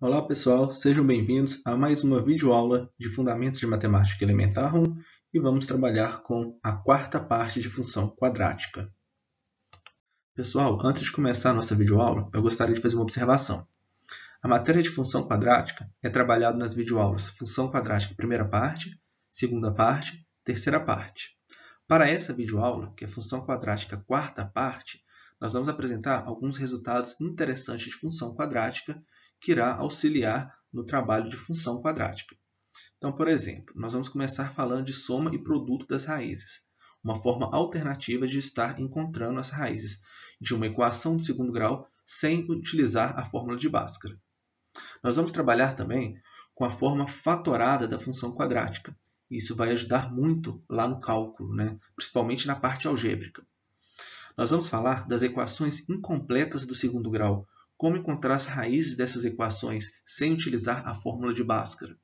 Olá pessoal, sejam bem-vindos a mais uma videoaula de Fundamentos de Matemática Elementar 1 e vamos trabalhar com a quarta parte de função quadrática. Pessoal, antes de começar a nossa videoaula, eu gostaria de fazer uma observação. A matéria de função quadrática é trabalhada nas videoaulas Função Quadrática Primeira Parte, Segunda Parte, Terceira Parte. Para essa videoaula, que é Função Quadrática Quarta Parte, nós vamos apresentar alguns resultados interessantes de função quadrática que irá auxiliar no trabalho de função quadrática. Então, por exemplo, nós vamos começar falando de soma e produto das raízes, uma forma alternativa de estar encontrando as raízes de uma equação de segundo grau sem utilizar a fórmula de Bhaskara. Nós vamos trabalhar também com a forma fatorada da função quadrática. Isso vai ajudar muito lá no cálculo, né? principalmente na parte algébrica. Nós vamos falar das equações incompletas do segundo grau, como encontrar as raízes dessas equações sem utilizar a fórmula de Bhaskara.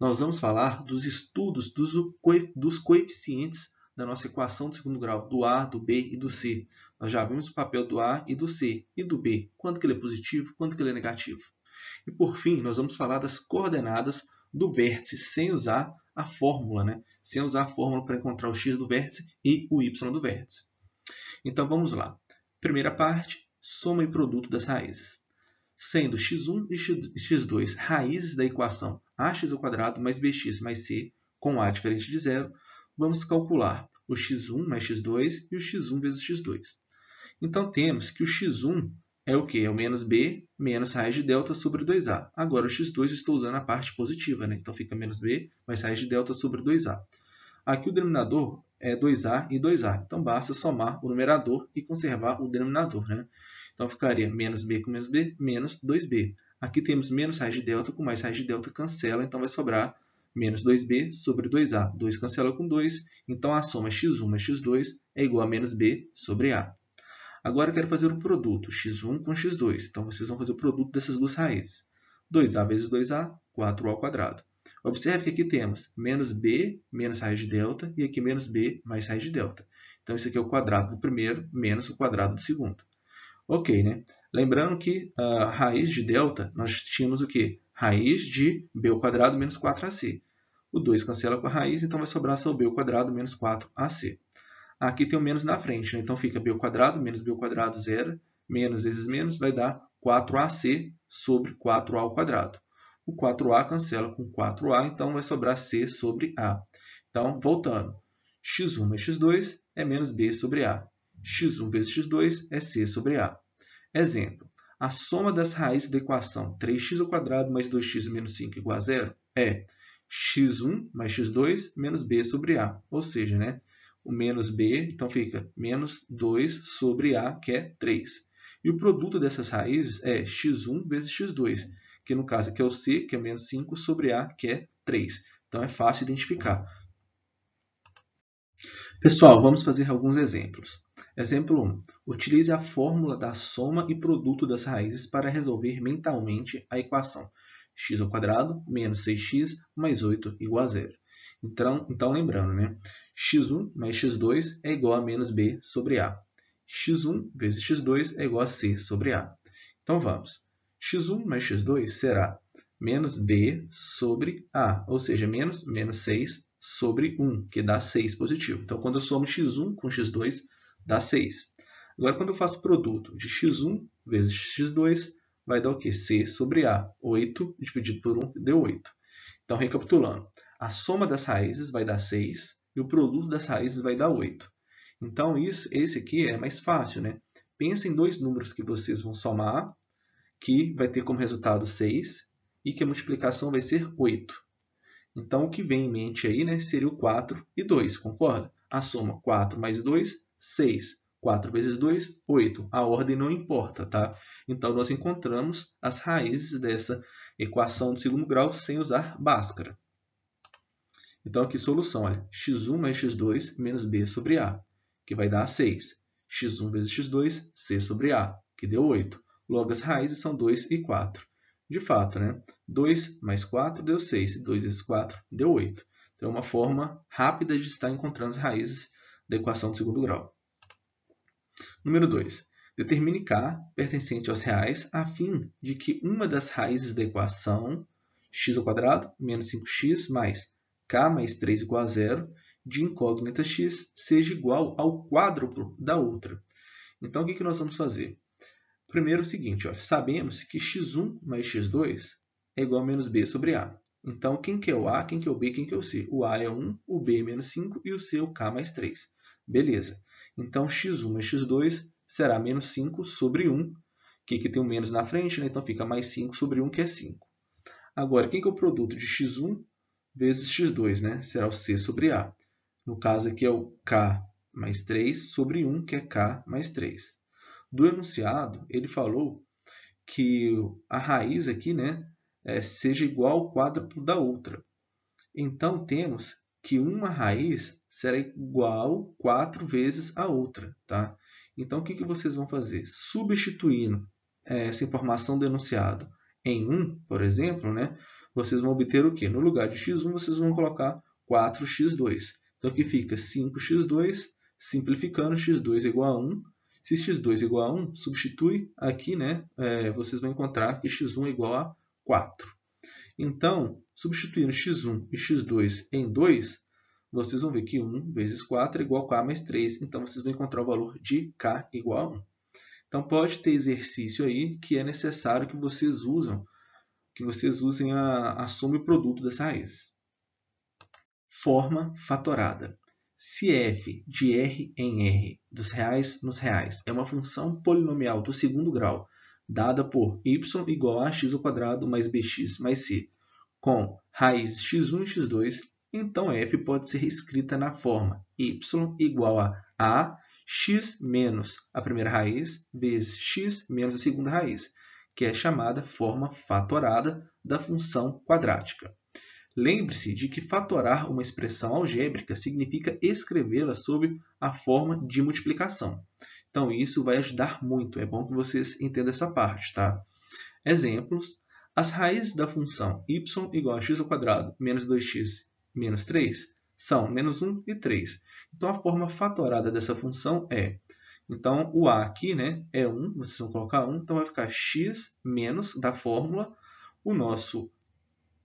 Nós vamos falar dos estudos dos coeficientes da nossa equação de segundo grau, do A, do B e do C. Nós já vimos o papel do A e do C e do B, quanto que ele é positivo, quanto que ele é negativo. E por fim, nós vamos falar das coordenadas do vértice, sem usar a fórmula, né? sem usar a fórmula para encontrar o x do vértice e o y do vértice. Então vamos lá. Primeira parte, soma e produto das raízes, sendo x1 e x2 raízes da equação ax² mais bx mais c com a diferente de zero, vamos calcular o x1 mais x2 e o x1 vezes x2. Então, temos que o x1 é o que? É o menos b menos raiz de delta sobre 2a. Agora, o x2 estou usando a parte positiva, né? então fica menos b mais raiz de delta sobre 2a. Aqui o denominador é 2a e 2a, então basta somar o numerador e conservar o denominador. Né? Então ficaria menos b com menos b, menos 2b. Aqui temos menos raiz de delta com mais raiz de delta cancela, então vai sobrar menos 2b sobre 2a. 2 cancela com 2, então a soma x1 mais x2 é igual a menos b sobre a. Agora eu quero fazer o produto x1 com x2, então vocês vão fazer o produto dessas duas raízes. 2a vezes 2a, 4a. Observe que aqui temos menos b menos raiz de delta e aqui menos b mais raiz de delta. Então, isso aqui é o quadrado do primeiro menos o quadrado do segundo. Ok, né? Lembrando que a ah, raiz de delta, nós tínhamos o quê? Raiz de b ao quadrado menos 4ac. O 2 cancela com a raiz, então vai sobrar só b ao quadrado menos 4ac. Aqui tem o menos na frente, né? então fica b ao quadrado menos b ao quadrado zero, menos vezes menos, vai dar 4ac sobre 4a ao quadrado. O 4a cancela com 4a, então vai sobrar c sobre a. Então, voltando, x1 mais x2 é menos b sobre a x1 vezes x2 é c sobre a. Exemplo, a soma das raízes da equação 3x² mais 2x menos 5 igual a zero é x1 mais x2 menos b sobre a, ou seja, né, o menos b, então fica menos 2 sobre a, que é 3. E o produto dessas raízes é x1 vezes x2, que no caso aqui é o c, que é menos 5, sobre a, que é 3. Então é fácil identificar. Pessoal, vamos fazer alguns exemplos. Exemplo 1. Utilize a fórmula da soma e produto das raízes para resolver mentalmente a equação x ao menos 6x mais 8 igual a zero. Então, então lembrando, né? x1 mais x2 é igual a menos b sobre a. x1 vezes x2 é igual a c sobre a. Então vamos. x1 mais x2 será menos b sobre a, ou seja, menos menos 6 sobre 1, que dá 6 positivo. Então, quando eu somo x1 com x2, dá 6. Agora, quando eu faço produto de x1 vezes x2, vai dar o quê? C sobre A. 8 dividido por 1 deu 8. Então, recapitulando, a soma das raízes vai dar 6 e o produto das raízes vai dar 8. Então, isso, esse aqui é mais fácil, né? Pensa em dois números que vocês vão somar, que vai ter como resultado 6 e que a multiplicação vai ser 8. Então, o que vem em mente aí né, seria o 4 e 2, concorda? A soma 4 mais 2 6. 4 vezes 2, 8. A ordem não importa, tá? Então, nós encontramos as raízes dessa equação do segundo grau sem usar Bhaskara. Então, aqui solução, olha, x1 mais x2 menos b sobre a, que vai dar 6. x1 vezes x2, c sobre a, que deu 8. Logo, as raízes são 2 e 4. De fato, né? 2 mais 4 deu 6, 2 vezes 4 deu 8. Então, é uma forma rápida de estar encontrando as raízes da equação de segundo grau. Número 2. Determine k pertencente aos reais a fim de que uma das raízes da equação x menos 5x mais k mais 3 igual a zero de incógnita x seja igual ao quádruplo da outra. Então, o que, nós vamos fazer? Primeiro, é o seguinte, ó, sabemos que x1 mais x2 é igual a menos b sobre a. Então, quem que é o a, quem que é o b, quem que é o c? O a é 1, o b é menos 5 e o c é o k mais 3. Beleza. Então, x1 mais x2 será menos 5 sobre 1, que, que tem um menos na frente, né? então fica mais 5 sobre 1, que é 5. Agora, quem que é o produto de x1 vezes x2? Né? Será o c sobre a. No caso aqui é o k mais 3 sobre 1, que é k mais 3. Do enunciado, ele falou que a raiz aqui né, é, seja igual ao quádruplo da outra. Então, temos que uma raiz será igual 4 vezes a outra. Tá? Então, o que, que vocês vão fazer? Substituindo é, essa informação do enunciado em 1, por exemplo, né, vocês vão obter o quê? No lugar de x1, vocês vão colocar 4x2. Então, aqui fica 5x2, simplificando, x2 é igual a 1. Se x2 é igual a 1, substitui aqui, né, é, vocês vão encontrar que x1 é igual a 4. Então, substituindo x1 e x2 em 2, vocês vão ver que 1 vezes 4 é igual a k mais 3. Então, vocês vão encontrar o valor de k igual a 1. Então, pode ter exercício aí que é necessário que vocês usam, que vocês usem a, a soma e produto das raízes. Forma fatorada. Se f de r em r, dos reais nos reais, é uma função polinomial do segundo grau, dada por y igual a x² mais bx mais c, com raiz x1 e x2 então f pode ser escrita na forma y igual a a x menos a primeira raiz vezes x menos a segunda raiz, que é chamada forma fatorada da função quadrática. Lembre-se de que fatorar uma expressão algébrica significa escrevê-la sob a forma de multiplicação. Então, isso vai ajudar muito. É bom que vocês entendam essa parte, tá? Exemplos. As raízes da função y igual a x ao quadrado menos 2x menos 3? São menos 1 e 3. Então, a forma fatorada dessa função é... Então, o a aqui né, é 1, vocês vão colocar 1, então vai ficar x menos da fórmula. O nosso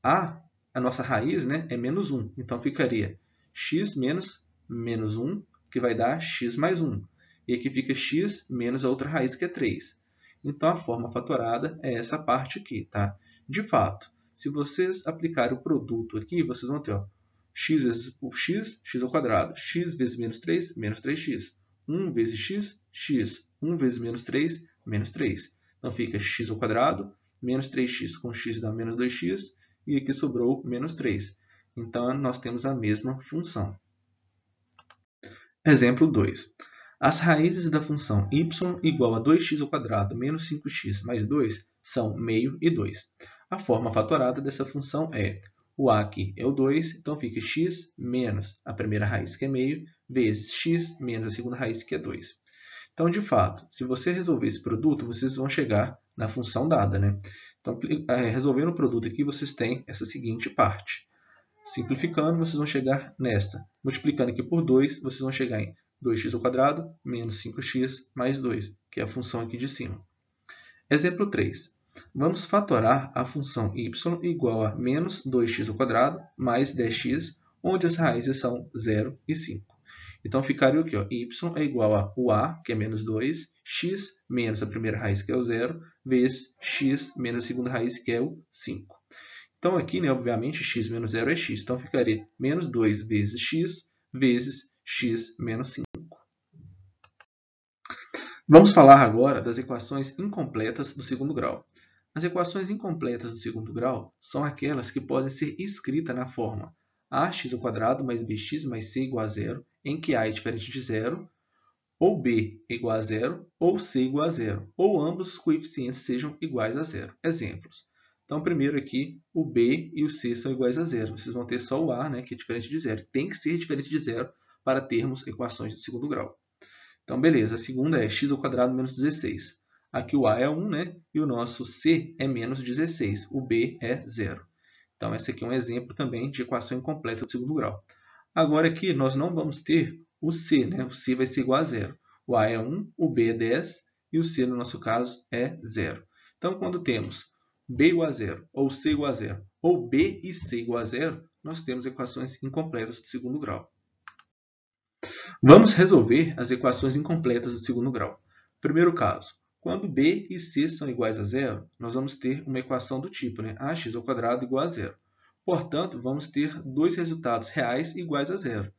a, a nossa raiz, né, é menos 1. Então, ficaria x menos menos 1, que vai dar x mais 1. E aqui fica x menos a outra raiz, que é 3. Então, a forma fatorada é essa parte aqui, tá? De fato, se vocês aplicarem o produto aqui, vocês vão ter ó, x vezes o x, x ao quadrado. x vezes menos 3, menos 3x. 1 vezes x, x. 1 vezes menos 3, menos 3. Então fica x ao quadrado, menos 3x com x dá menos 2x, e aqui sobrou menos 3. Então, nós temos a mesma função. Exemplo 2. As raízes da função y igual a 2x² menos 5x mais 2 são meio e 2. A forma fatorada dessa função é o a aqui é o 2, então fica x menos a primeira raiz, que é meio, vezes x menos a segunda raiz, que é 2. Então, de fato, se você resolver esse produto, vocês vão chegar na função dada. Né? Então, é, resolvendo o produto aqui, vocês têm essa seguinte parte. Simplificando, vocês vão chegar nesta. Multiplicando aqui por 2, vocês vão chegar em 2x² menos 5x mais 2, que é a função aqui de cima. Exemplo 3. Vamos fatorar a função y igual a menos 2x² mais 10x, onde as raízes são 0 e 5. Então, ficaria o quê? y é igual a o a, que é menos 2, x menos a primeira raiz, que é o 0, vezes x menos a segunda raiz, que é o 5. Então, aqui, né, obviamente, x menos 0 é x. Então, ficaria menos 2 vezes x, vezes x menos 5. Vamos falar agora das equações incompletas do segundo grau. As equações incompletas do segundo grau são aquelas que podem ser escritas na forma ax² mais bx mais c igual a zero, em que a é diferente de zero, ou b igual a zero, ou c igual a zero, ou ambos os coeficientes sejam iguais a zero. Exemplos. Então, primeiro aqui, o b e o c são iguais a zero. Vocês vão ter só o a, né, que é diferente de zero. Tem que ser diferente de zero para termos equações do segundo grau. Então, beleza. A segunda é x ao quadrado menos 16. Aqui o a é 1, né? E o nosso c é menos 16. O b é 0. Então, esse aqui é um exemplo também de equação incompleta do segundo grau. Agora aqui nós não vamos ter o c, né? O c vai ser igual a zero. O a é 1, o b é 10 e o c, no nosso caso, é zero. Então, quando temos b igual a zero ou c igual a zero ou b e c igual a zero, nós temos equações incompletas do segundo grau. Vamos resolver as equações incompletas do segundo grau. Primeiro caso, quando b e c são iguais a zero, nós vamos ter uma equação do tipo né? ax ao quadrado igual a zero. Portanto, vamos ter dois resultados reais iguais a zero.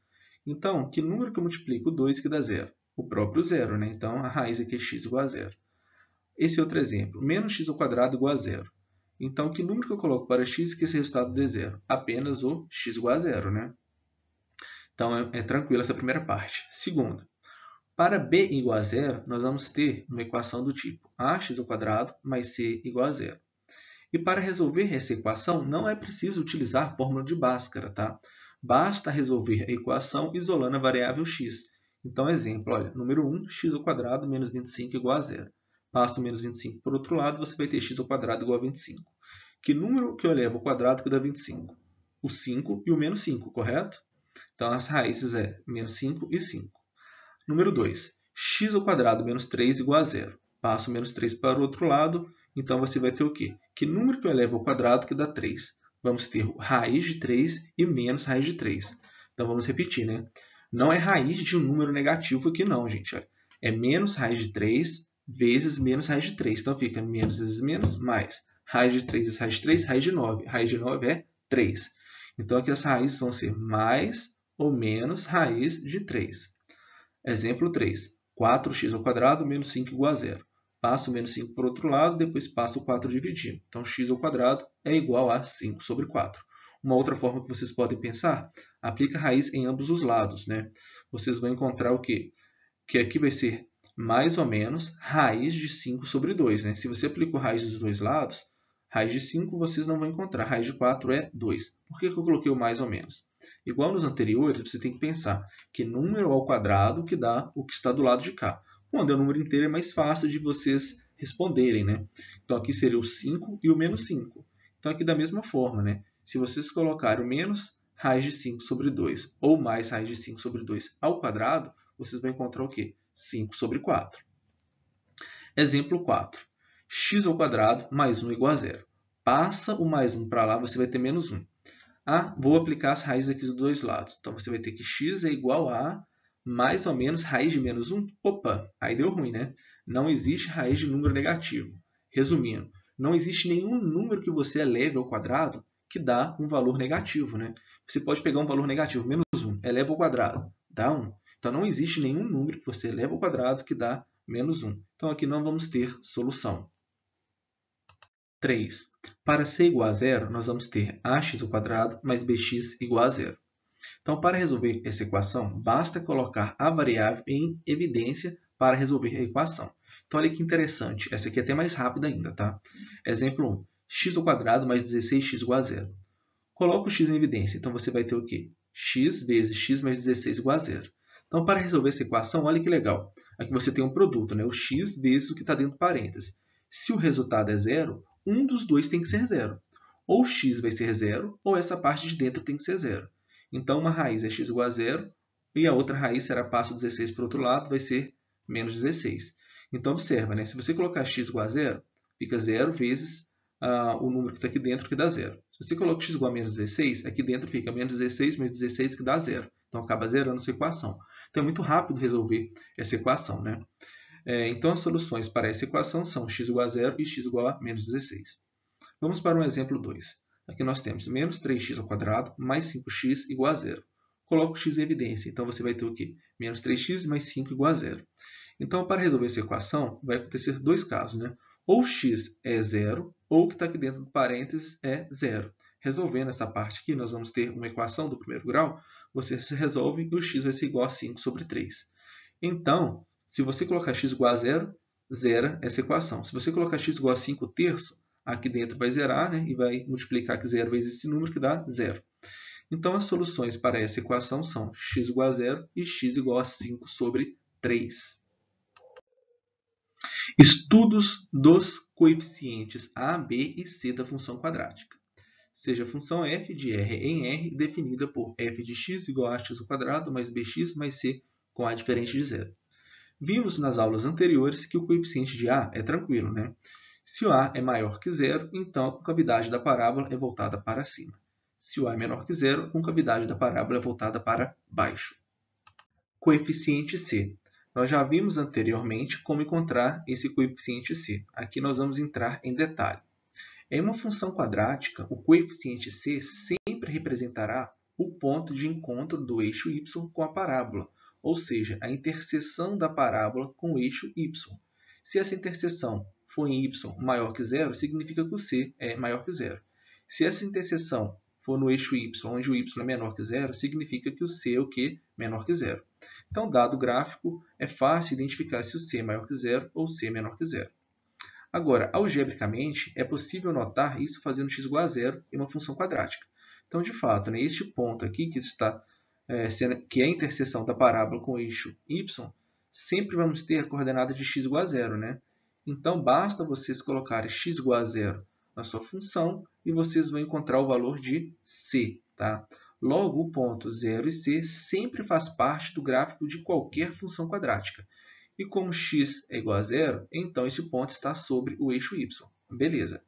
Então, que número que multiplico o 2 que dá zero? O próprio zero, né? então a raiz aqui é x igual a zero. Esse é outro exemplo, menos x ao quadrado igual a zero. Então, que número que eu coloco para x que esse resultado dê zero? Apenas o x igual a zero, né? Então é, é tranquilo essa primeira parte. Segundo, para b igual a zero, nós vamos ter uma equação do tipo ax² mais c igual a zero. E para resolver essa equação, não é preciso utilizar a fórmula de Bhaskara, tá? Basta resolver a equação isolando a variável x. Então, exemplo, olha, número 1, x² menos 25 igual a zero. Passo menos 25 para o outro lado, você vai ter x² igual a 25. Que número que eu levo ao quadrado que dá 25? O 5 e o menos 5, correto? Então as raízes é menos 5 e 5. Número 2. x ao quadrado menos 3 igual a zero. Passo menos 3 para o outro lado, então você vai ter o quê? Que número que eu elevo ao quadrado que dá 3? Vamos ter raiz de 3 e menos raiz de 3. Então vamos repetir, né? Não é raiz de um número negativo aqui não, gente. É menos raiz de 3 vezes menos raiz de 3. Então fica menos vezes menos, mais raiz de 3 vezes raiz de 3, raiz de 9. Raiz de 9 é 3. Então, aqui as raízes vão ser mais ou menos raiz de 3. Exemplo 3. 4x² menos 5 igual a zero. Passo o menos 5 para o outro lado, depois passo o 4 dividindo. Então, x² é igual a 5 sobre 4. Uma outra forma que vocês podem pensar, aplica a raiz em ambos os lados. Né? Vocês vão encontrar o quê? Que aqui vai ser mais ou menos raiz de 5 sobre 2. Né? Se você a raiz dos dois lados, Raiz de 5 vocês não vão encontrar, raiz de 4 é 2. Por que, que eu coloquei o mais ou menos? Igual nos anteriores, você tem que pensar que número ao quadrado que dá o que está do lado de cá. Quando é o número inteiro é mais fácil de vocês responderem, né? Então aqui seria o 5 e o menos 5. Então aqui da mesma forma, né? Se vocês colocarem o menos raiz de 5 sobre 2 ou mais raiz de 5 sobre 2 ao quadrado, vocês vão encontrar o quê? 5 sobre 4. Exemplo 4 x ao quadrado mais 1 igual a zero. Passa o mais 1 para lá, você vai ter menos 1. Ah, vou aplicar as raízes aqui dos dois lados. Então, você vai ter que x é igual a mais ou menos raiz de menos 1. Opa, aí deu ruim, né? Não existe raiz de número negativo. Resumindo, não existe nenhum número que você eleve ao quadrado que dá um valor negativo. Né? Você pode pegar um valor negativo, menos 1, eleva ao quadrado, dá 1. Então, não existe nenhum número que você eleva ao quadrado que dá menos 1. Então, aqui não vamos ter solução. 3. Para c igual a zero, nós vamos ter ax² mais bx igual a zero. Então, para resolver essa equação, basta colocar a variável em evidência para resolver a equação. Então, olha que interessante. Essa aqui é até mais rápida ainda, tá? Exemplo 1. x² mais 16x igual a zero. Coloca o x em evidência. Então, você vai ter o quê? x vezes x mais 16 igual a zero. Então, para resolver essa equação, olha que legal. Aqui você tem um produto, né? o x vezes o que está dentro do parênteses. Se o resultado é zero, um dos dois tem que ser zero. Ou x vai ser zero, ou essa parte de dentro tem que ser zero. Então, uma raiz é x igual a zero, e a outra raiz será passo 16 para o outro lado, vai ser menos 16. Então, observa, né? se você colocar x igual a zero, fica zero vezes uh, o número que está aqui dentro, que dá zero. Se você coloca x igual a menos 16, aqui dentro fica menos 16 menos 16, que dá zero. Então, acaba zerando sua equação. Então, é muito rápido resolver essa equação. Né? É, então, as soluções para essa equação são x igual a zero e x igual a menos 16. Vamos para um exemplo 2. Aqui nós temos menos 3x ao quadrado mais 5x igual a zero. Coloco x em evidência, então você vai ter o quê? Menos 3x mais 5 igual a zero. Então, para resolver essa equação, vai acontecer dois casos. Né? Ou x é zero, ou o que está aqui dentro do parênteses é zero. Resolvendo essa parte aqui, nós vamos ter uma equação do primeiro grau, você se resolve e o x vai ser igual a 5 sobre 3. Então, se você colocar x igual a zero, zera essa equação. Se você colocar x igual a 5 terços, aqui dentro vai zerar né, e vai multiplicar que zero vezes esse número, que dá zero. Então, as soluções para essa equação são x igual a zero e x igual a 5 sobre 3. Estudos dos coeficientes a, b e c da função quadrática. Seja a função f de r em r definida por f de x igual a x² mais bx mais c com a diferente de zero. Vimos nas aulas anteriores que o coeficiente de A é tranquilo, né? Se o A é maior que zero, então a concavidade da parábola é voltada para cima. Se o A é menor que zero, a concavidade da parábola é voltada para baixo. Coeficiente C. Nós já vimos anteriormente como encontrar esse coeficiente C. Aqui nós vamos entrar em detalhe. Em uma função quadrática, o coeficiente C sempre representará o ponto de encontro do eixo y com a parábola, ou seja, a interseção da parábola com o eixo y. Se essa interseção for em y maior que zero, significa que o c é maior que zero. Se essa interseção for no eixo y, onde o y é menor que zero, significa que o c é o quê? menor que zero. Então, dado o gráfico, é fácil identificar se o c é maior que zero ou c é menor que zero. Agora, algebricamente, é possível notar isso fazendo x igual a zero em uma função quadrática. Então, de fato, né, este ponto aqui que está é, que é a interseção da parábola com o eixo y, sempre vamos ter a coordenada de x igual a zero. Né? Então, basta vocês colocarem x igual a zero na sua função e vocês vão encontrar o valor de c. Tá? Logo, o ponto 0 e c sempre faz parte do gráfico de qualquer função quadrática. E como x é igual a zero, então esse ponto está sobre o eixo y. Beleza.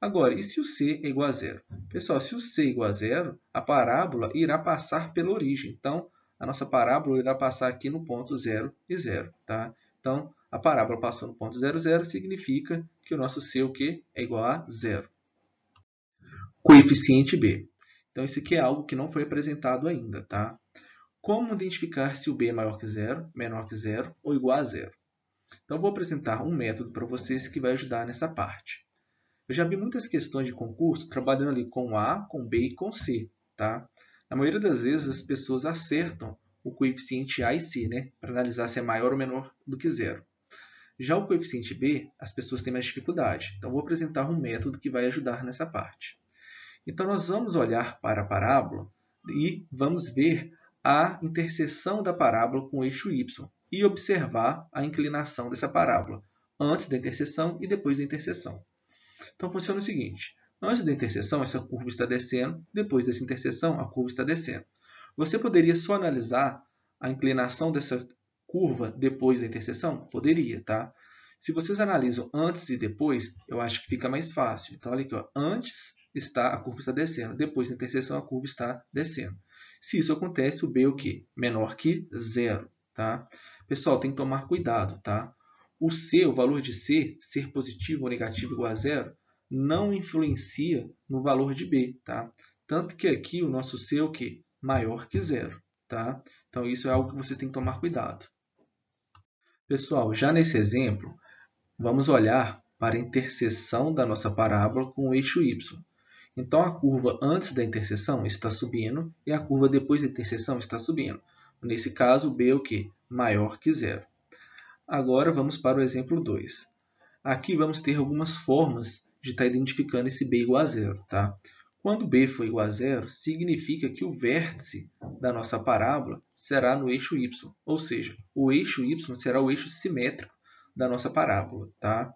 Agora, e se o c é igual a zero? Pessoal, se o c é igual a zero, a parábola irá passar pela origem. Então, a nossa parábola irá passar aqui no ponto zero e zero. Tá? Então, a parábola passou no ponto zero, zero significa que o nosso c é o quê? é igual a zero. Coeficiente b. Então, isso aqui é algo que não foi apresentado ainda. Tá? Como identificar se o b é maior que zero, menor que zero ou igual a zero? Então, vou apresentar um método para vocês que vai ajudar nessa parte. Eu já vi muitas questões de concurso trabalhando ali com A, com B e com C. Tá? Na maioria das vezes as pessoas acertam o coeficiente A e C, né? para analisar se é maior ou menor do que zero. Já o coeficiente B, as pessoas têm mais dificuldade. Então, vou apresentar um método que vai ajudar nessa parte. Então, nós vamos olhar para a parábola e vamos ver a interseção da parábola com o eixo y e observar a inclinação dessa parábola antes da interseção e depois da interseção. Então funciona o seguinte: antes da interseção, essa curva está descendo, depois dessa interseção, a curva está descendo. Você poderia só analisar a inclinação dessa curva depois da interseção? Poderia, tá? Se vocês analisam antes e depois, eu acho que fica mais fácil. Então, olha aqui, ó. antes está a curva está descendo, depois da interseção a curva está descendo. Se isso acontece, o B é o quê? Menor que zero, tá? Pessoal, tem que tomar cuidado, tá? o C, o valor de C, ser positivo ou negativo igual a zero, não influencia no valor de B, tá? Tanto que aqui o nosso C é o quê? Maior que zero, tá? Então, isso é algo que você tem que tomar cuidado. Pessoal, já nesse exemplo, vamos olhar para a interseção da nossa parábola com o eixo Y. Então, a curva antes da interseção está subindo e a curva depois da interseção está subindo. Nesse caso, B é o quê? Maior que zero. Agora vamos para o exemplo 2. Aqui vamos ter algumas formas de estar tá identificando esse b igual a zero. Tá? Quando b for igual a zero, significa que o vértice da nossa parábola será no eixo y, ou seja, o eixo y será o eixo simétrico da nossa parábola. Tá?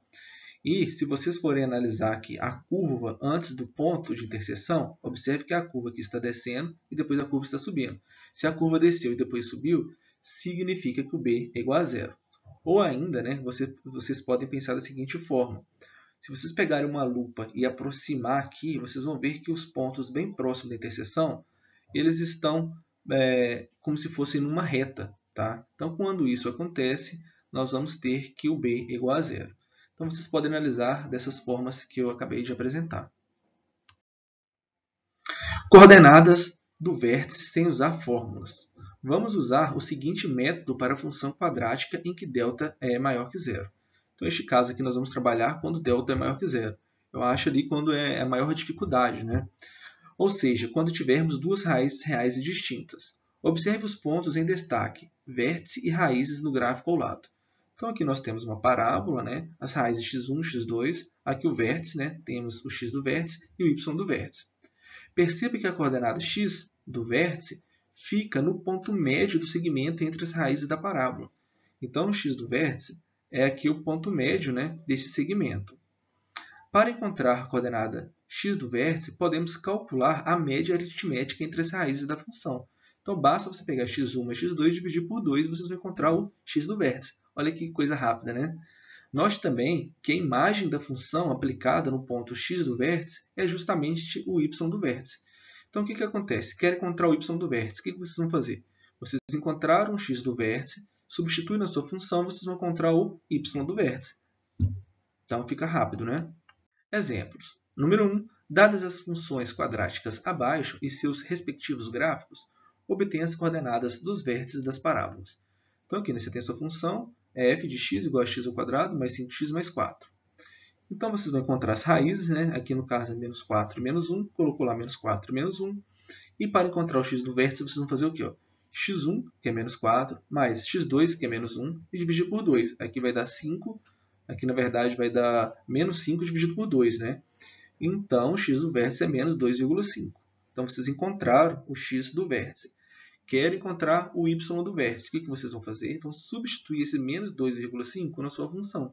E se vocês forem analisar aqui a curva antes do ponto de interseção, observe que a curva aqui está descendo e depois a curva está subindo. Se a curva desceu e depois subiu, significa que o b é igual a zero. Ou ainda, né, você, vocês podem pensar da seguinte forma. Se vocês pegarem uma lupa e aproximar aqui, vocês vão ver que os pontos bem próximos da interseção, eles estão é, como se fossem numa reta. Tá? Então, quando isso acontece, nós vamos ter que o B é igual a zero. Então, vocês podem analisar dessas formas que eu acabei de apresentar. Coordenadas do vértice sem usar fórmulas vamos usar o seguinte método para a função quadrática em que delta é maior que zero. Então, neste caso aqui, nós vamos trabalhar quando delta é maior que zero. Eu acho ali quando é, é a maior dificuldade, né? Ou seja, quando tivermos duas raízes reais e distintas. Observe os pontos em destaque, vértice e raízes no gráfico ao lado. Então, aqui nós temos uma parábola, né? as raízes x1, x2, aqui o vértice, né? temos o x do vértice e o y do vértice. Perceba que a coordenada x do vértice fica no ponto médio do segmento entre as raízes da parábola. Então, o x do vértice é aqui o ponto médio né, desse segmento. Para encontrar a coordenada x do vértice, podemos calcular a média aritmética entre as raízes da função. Então, basta você pegar x1 x2 e dividir por 2 e vocês vão encontrar o x do vértice. Olha que coisa rápida, né? Note também que a imagem da função aplicada no ponto x do vértice é justamente o y do vértice. Então, o que, que acontece? Querem encontrar o y do vértice. O que, que vocês vão fazer? Vocês encontraram o x do vértice, substituem na sua função, vocês vão encontrar o y do vértice. Então, fica rápido, né? Exemplos. Número 1. Dadas as funções quadráticas abaixo e seus respectivos gráficos, obtém as coordenadas dos vértices das parábolas. Então, aqui né, você tem a sua função, é f de x igual a x ao quadrado mais 5x mais 4. Então, vocês vão encontrar as raízes, né? aqui no caso é menos 4 menos 1, colocou lá menos 4 menos 1. E para encontrar o x do vértice, vocês vão fazer o quê? Ó? x1, que é menos 4, mais x2, que é menos 1, e dividir por 2. Aqui vai dar 5, aqui na verdade vai dar menos 5 dividido por 2. Né? Então, x do vértice é menos 2,5. Então, vocês encontraram o x do vértice. Quero encontrar o y do vértice. O que vocês vão fazer? Vão substituir esse menos 2,5 na sua função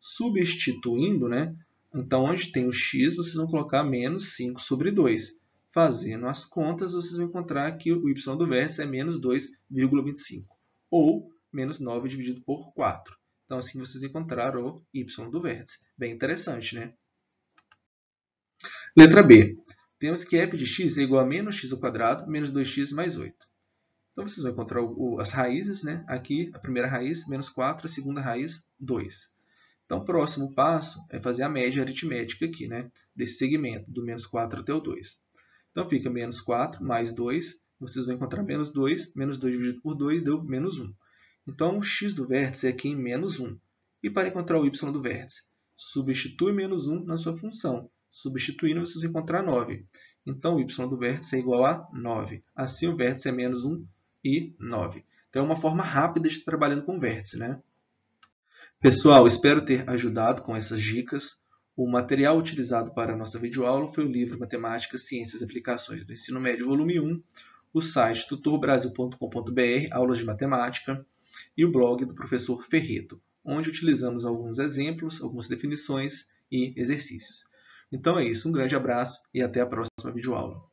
substituindo, né? Então, onde tem o x, vocês vão colocar menos 5 sobre 2. Fazendo as contas, vocês vão encontrar que o y do vértice é menos 2,25, ou menos 9 dividido por 4. Então, assim vocês encontraram o y do vértice. Bem interessante, né? Letra B. Temos que f de x é igual a menos x ao quadrado menos 2x mais 8. Então, vocês vão encontrar o, as raízes, né? Aqui, a primeira raiz, menos 4, a segunda raiz, 2. Então, o próximo passo é fazer a média aritmética aqui, né? Desse segmento, do menos 4 até o 2. Então, fica menos 4 mais 2. Vocês vão encontrar menos 2. Menos 2 dividido por 2 deu menos 1. Então, o x do vértice é aqui em menos 1. E para encontrar o y do vértice, substitui menos 1 na sua função. Substituindo, vocês vão encontrar 9. Então, o y do vértice é igual a 9. Assim, o vértice é menos 1 e 9. Então, é uma forma rápida de estar trabalhando com vértice, né? Pessoal, espero ter ajudado com essas dicas. O material utilizado para a nossa videoaula foi o livro Matemática, Ciências e Aplicações do Ensino Médio, volume 1, o site tutorbrasil.com.br, aulas de matemática, e o blog do professor Ferreto, onde utilizamos alguns exemplos, algumas definições e exercícios. Então é isso, um grande abraço e até a próxima videoaula.